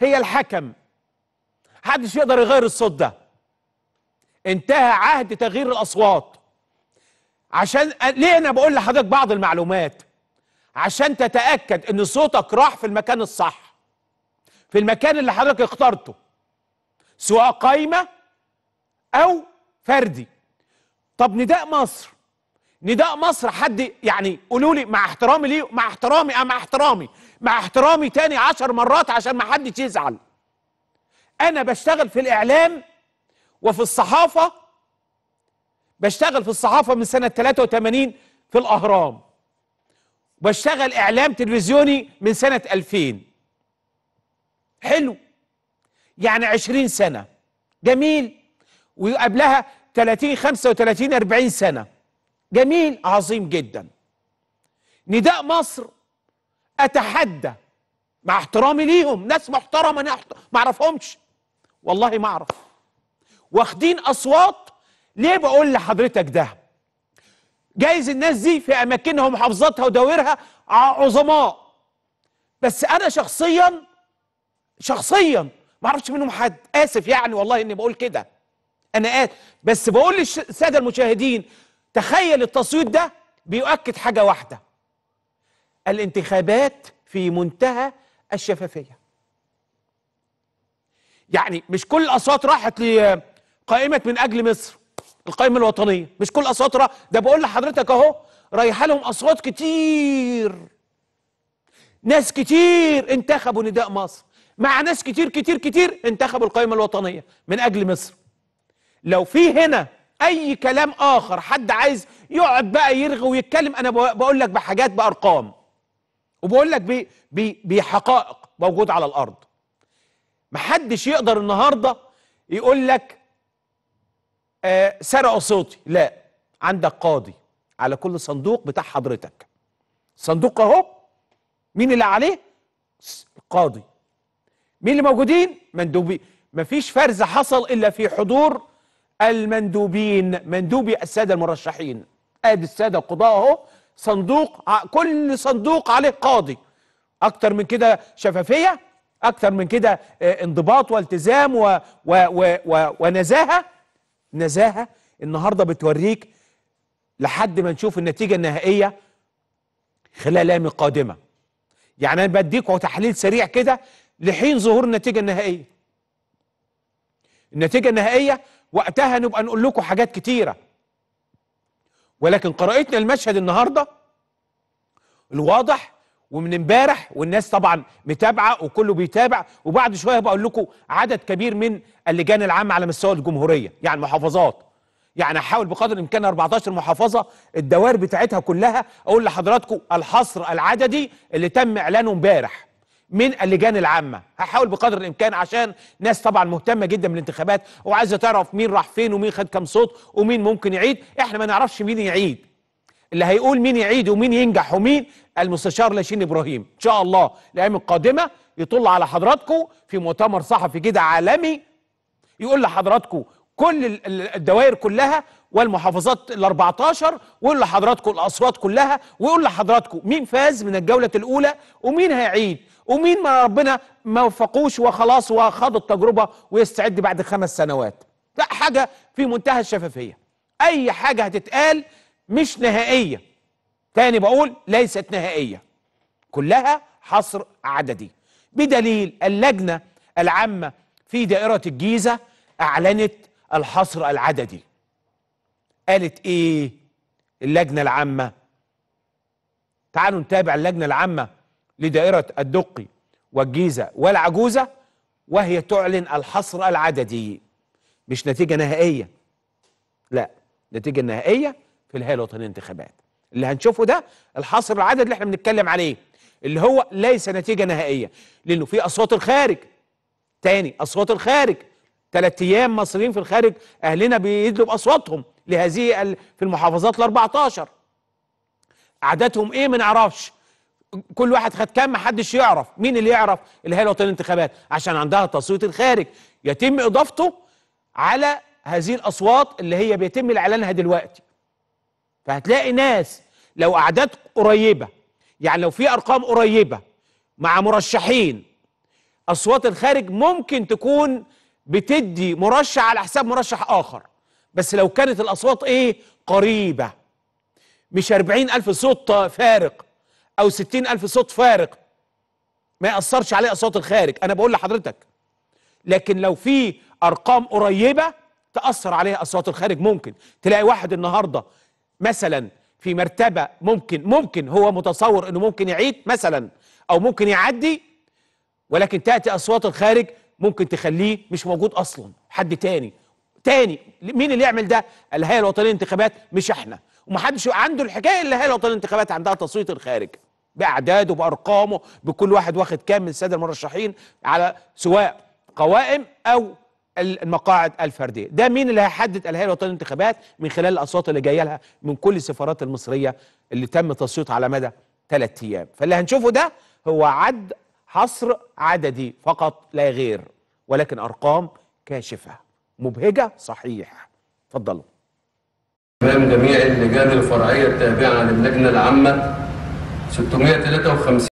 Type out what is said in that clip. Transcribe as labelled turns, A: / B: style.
A: هي الحكم محدش يقدر يغير الصوت ده انتهى عهد تغيير الاصوات عشان ليه انا بقول لحضرتك بعض المعلومات عشان تتاكد ان صوتك راح في المكان الصح في المكان اللي حضرتك اخترته سواء قايمه او فردي طب نداء مصر نداء مصر حد يعني قولوا لي مع احترامي ليه مع احترامي اه مع احترامي مع احترامي تاني عشر مرات عشان ما حدش يزعل انا بشتغل في الاعلام وفي الصحافه بشتغل في الصحافه من سنه 83 في الاهرام بشتغل اعلام تلفزيوني من سنه 2000 حلو يعني 20 سنه جميل وقبلها 30 35 40 سنه جميل عظيم جدا نداء مصر اتحدى مع احترامي ليهم ناس محترمه انا ما اعرفهمش والله ما اعرف واخدين اصوات ليه بقول لحضرتك ده جايز الناس دي في اماكنها ومحافظاتها ودوائرها عظماء بس انا شخصيا شخصيا ما اعرفش منهم حد اسف يعني والله اني بقول كده انا اسف بس بقول للساده المشاهدين تخيل التصويت ده بيؤكد حاجة واحدة الانتخابات في منتهى الشفافية يعني مش كل الأصوات راحت لقائمة من أجل مصر القائمة الوطنية مش كل الأصوات راحت ده بقول لحضرتك أهو رايح لهم أصوات كتير ناس كتير انتخبوا نداء مصر مع ناس كتير كتير كتير انتخبوا القائمة الوطنية من أجل مصر لو في هنا اي كلام اخر حد عايز يقعد بقى يرغي ويتكلم انا بقول لك بحاجات بارقام وبقول لك بحقائق موجوده على الارض محدش يقدر النهارده يقول لك آه سرقوا صوتي لا عندك قاضي على كل صندوق بتاع حضرتك صندوق اهو مين اللي عليه القاضي مين اللي موجودين مندوبين مفيش فرز حصل الا في حضور المندوبين مندوبي السادة المرشحين ادي السادة القضاء اهو صندوق كل صندوق عليه قاضي اكتر من كده شفافية اكتر من كده آه، انضباط والتزام و و و و ونزاهة نزاهة النهاردة بتوريك لحد ما نشوف النتيجة النهائية خلال ايام قادمة يعني انا بديك تحليل سريع كده لحين ظهور النتيجة النهائية النتيجة النهائية وقتها نبقى نقول لكم حاجات كتيرة ولكن قراءتنا المشهد النهاردة الواضح ومن امبارح والناس طبعا متابعة وكله بيتابع وبعد شوية بقول لكم عدد كبير من اللجان العامة على مستوى الجمهورية يعني محافظات يعني احاول بقدر الامكان 14 محافظه الدوائر بتاعتها كلها اقول لحضراتكم الحصر العددي اللي تم اعلانه امبارح من اللجان العامه هحاول بقدر الامكان عشان ناس طبعا مهتمه جدا بالانتخابات وعايزه تعرف مين راح فين ومين خد كام صوت ومين ممكن يعيد احنا ما نعرفش مين يعيد اللي هيقول مين يعيد ومين ينجح ومين المستشار لاشين ابراهيم ان شاء الله الايام القادمه يطل على حضراتكم في مؤتمر صحفي كده عالمي يقول لحضراتكم كل الدوائر كلها والمحافظات ال 14 ويقول لحضراتكم الاصوات كلها ويقول لحضراتكم مين فاز من الجوله الاولى ومين هيعيد ومين ما ربنا ما وفقوش وخلاص وخاض التجربه ويستعد بعد خمس سنوات لا حاجه في منتهى الشفافيه اي حاجه هتتقال مش نهائيه تاني بقول ليست نهائيه كلها حصر عددي بدليل اللجنه العامه في دائره الجيزه اعلنت الحصر العددي قالت ايه اللجنة العامة تعالوا نتابع اللجنة العامة لدائرة الدقي والجيزة والعجوزة وهي تعلن الحصر العددي مش نتيجة نهائية لا نتيجة نهائية في الهيئة الوطنية للانتخابات اللي هنشوفه ده الحصر العدد اللي احنا بنتكلم عليه اللي هو ليس نتيجة نهائية لأنه في أصوات الخارج تاني أصوات الخارج ثلاث ايام مصريين في الخارج اهلنا بيدلوا باصواتهم لهذه في المحافظات ال 14 عددهم ايه ما نعرفش كل واحد خد كام محدش يعرف مين اللي يعرف اللي هي الوطنيه الانتخابات عشان عندها تصويت الخارج يتم اضافته على هذه الاصوات اللي هي بيتم اعلانها دلوقتي فهتلاقي ناس لو اعداد قريبه يعني لو في ارقام قريبه مع مرشحين اصوات الخارج ممكن تكون بتدي مرشح على حساب مرشح آخر بس لو كانت الأصوات إيه قريبة مش أربعين ألف صوت فارق أو ستين ألف صوت فارق ما يأثرش عليه أصوات الخارج أنا بقول لحضرتك لكن لو في أرقام قريبة تأثر عليها أصوات الخارج ممكن تلاقي واحد النهاردة مثلا في مرتبة ممكن ممكن هو متصور أنه ممكن يعيد مثلا أو ممكن يعدي ولكن تأتي أصوات الخارج ممكن تخليه مش موجود اصلا حد تاني تاني مين اللي يعمل ده الهيئه الوطنيه للانتخابات مش احنا ومحدش عنده الحكايه اللي الهيئه الوطنيه للانتخابات عندها تصويت الخارج باعداده بارقامه بكل واحد واخد كام من الساده المرشحين على سواء قوائم او المقاعد الفرديه ده مين اللي هيحدد الهيئه الوطنيه للانتخابات من خلال الاصوات اللي جايه لها من كل السفارات المصريه اللي تم تصويتها على مدى ثلاث ايام فاللي هنشوفه ده هو عد حصر عددي فقط لا غير ولكن أرقام كاشفة مبهجة صحيح تفضلوا أمام جميع اللجان الفرعية التابعة للجنة العامة 653